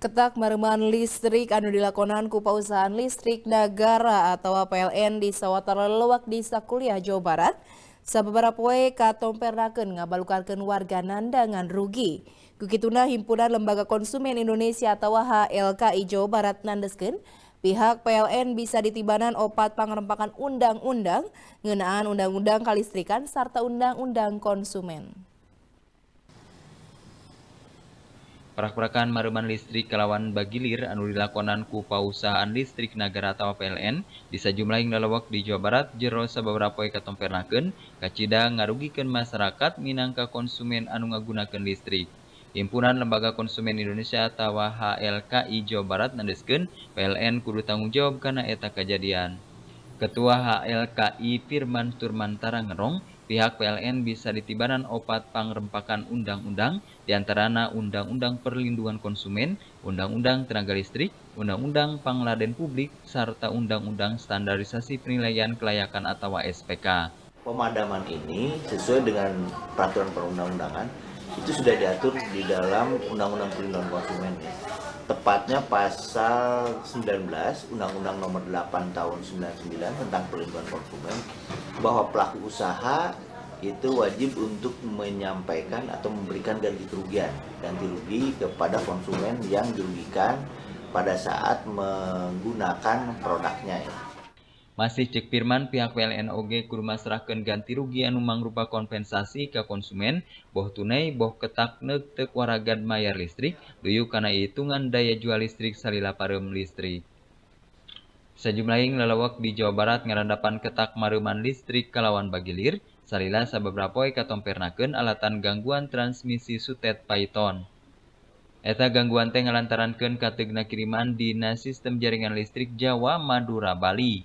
Ketak mareman listrik anu dilakonan ku pausahaan listrik negara atau PLN di Sawatara Lewak di Sakuliah Jawa Barat. Sebeberapa poe katompernakeun ngabalukarkeun warga nandangan rugi. Kukituna himpunan Lembaga Konsumen Indonesia atau HLKI Jawa Barat nandeskeun pihak PLN bisa ditibanan opat pangrembakan undang-undang ngenaan undang-undang kalistrikan serta undang-undang konsumen. perkurakanan mariuman listrik kelawan bagilir anu dilakonan ku pauahaan listrik nagaratawa PLNa jumlahdalalawwak di Jowa Barat jero sa beberapa e katompunaken kacida ngarugikan masyarakat minangka konsumen anu ngagunaken listrik Imppunan lembaga konsumen Indonesia tawa HLK Jowa Barat Nadesken PLN kuludu tanggung jawab karena eta kejadian ketua HLKI Pirman Turmantara Ngong, pihak PLN bisa ditibanan opat pangrempakan undang-undang diantarana Undang-Undang Perlindungan Konsumen, Undang-Undang Tenaga Listrik, Undang-Undang Pangladen Publik, serta Undang-Undang Standarisasi Penilaian Kelayakan atau SPK. Pemadaman ini sesuai dengan peraturan perundang-undangan itu sudah diatur di dalam Undang-Undang Perlindungan Konsumen tepatnya pasal 19 Undang-Undang Nomor 8 Tahun 99 tentang Perlindungan Konsumen bahwa pelaku usaha itu wajib untuk menyampaikan atau memberikan ganti kerugian ganti rugi kepada konsumen yang dirugikan pada saat menggunakan produknya ya. cek Firman pihak WLNOG ke rumah Serken ganti rugian Umang rupa konensasi ke konsumen boh tunai boh ketak ne te wargan mayyar listrik beu kana itungan daya jual listrik salila pareum listrik sejumlah yang leleok di Jawa Barat nglandpan ketak mariuman listrikkalalawan bagilir salila sabera e katompernaken Alatan gangguan transmisi Sutet Python eta gangguate ngalantarankenun Kategna kirimandina sistem jaringan listrik Jawa Madura Bali.